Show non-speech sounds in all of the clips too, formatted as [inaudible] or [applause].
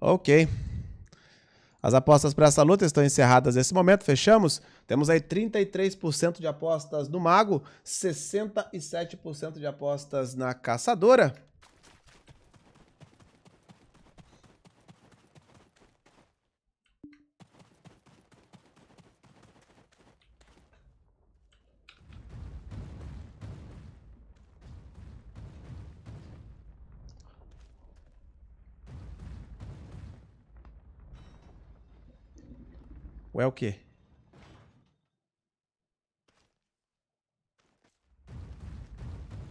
Ok. As apostas para essa luta estão encerradas nesse momento, fechamos. Temos aí 33% de apostas no Mago, 67% de apostas na Caçadora. Ou é o quê?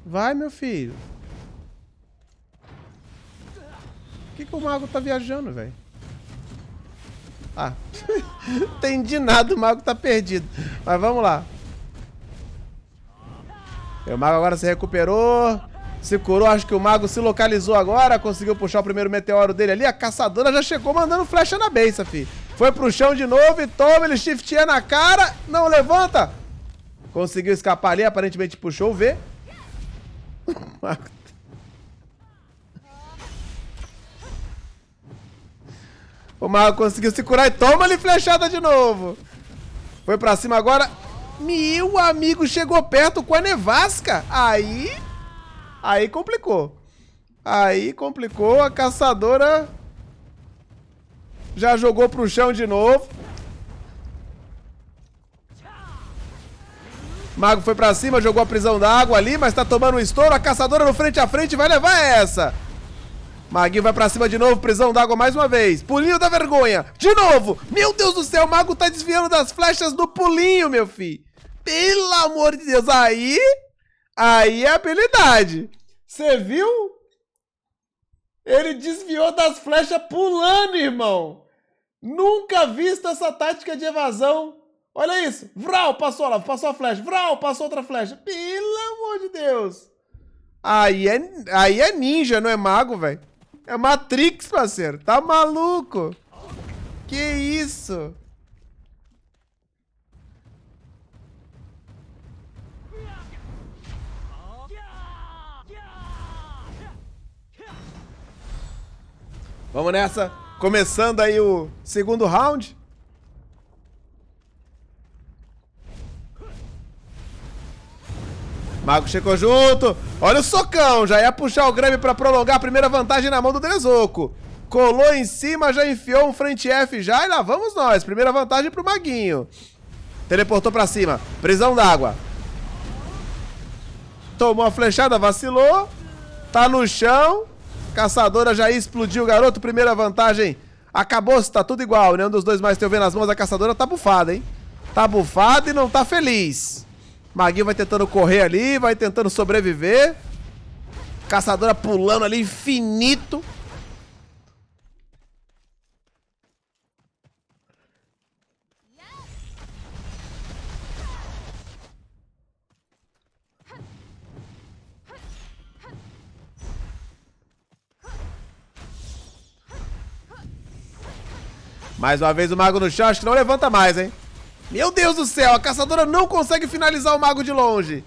Vai, meu filho. Por que, que o mago tá viajando, velho? Ah, entendi [laughs] nada, o mago tá perdido. Mas vamos lá. É, o mago agora se recuperou. Se curou, acho que o mago se localizou agora. Conseguiu puxar o primeiro meteoro dele ali. A caçadora já chegou mandando flecha na beça, filho. Foi pro chão de novo e toma, ele shiftia na cara. Não levanta. Conseguiu escapar ali, aparentemente puxou o V. [laughs] o Mago conseguiu se curar e toma ali flechada de novo. Foi pra cima agora. Meu amigo chegou perto com a nevasca. Aí... Aí complicou. Aí complicou. A caçadora já jogou pro chão de novo. Mago foi pra cima, jogou a prisão da água ali, mas tá tomando um estouro. A caçadora no frente a frente vai levar essa. Maguinho vai pra cima de novo, prisão d'água mais uma vez. Pulinho da vergonha, de novo. Meu Deus do céu, o Mago tá desviando das flechas do pulinho, meu filho. Pelo amor de Deus, aí... Aí é habilidade. Você viu? Ele desviou das flechas pulando, irmão. Nunca visto essa tática de evasão. Olha isso. Vral, passou lá, passou a flecha. Vral, passou outra flecha. Pelo amor de Deus. Aí é, aí é ninja, não é mago, velho. É Matrix, parceiro. Tá maluco? Que isso? Vamos nessa. Começando aí o segundo round. Mago chegou junto. Olha o socão. Já ia puxar o Grammy para prolongar a primeira vantagem na mão do Drezoco. Colou em cima, já enfiou um frente F já e lá vamos nós. Primeira vantagem pro Maguinho. Teleportou para cima. Prisão d'água. Tomou a flechada, vacilou. Tá no chão. Caçadora já explodiu, garoto. Primeira vantagem. Acabou-se, tá tudo igual. Nenhum né? dos dois mais tem o V nas mãos. A caçadora tá bufada, hein? Tá bufada e não tá feliz. Maguinho vai tentando correr ali, vai tentando sobreviver. Caçadora pulando ali infinito. Mais uma vez o mago no chão, acho que não levanta mais, hein? Meu Deus do céu, a caçadora não consegue finalizar o mago de longe.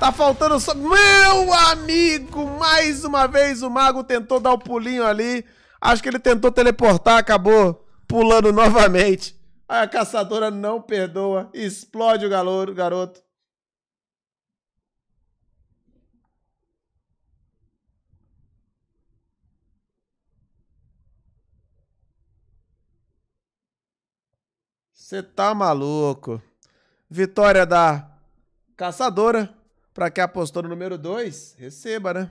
Tá faltando só... Meu amigo, mais uma vez o mago tentou dar o um pulinho ali. Acho que ele tentou teleportar, acabou pulando [laughs] novamente. A caçadora não perdoa, explode o garoto. Você tá maluco. Vitória da caçadora. Para quem apostou no número 2, receba, né?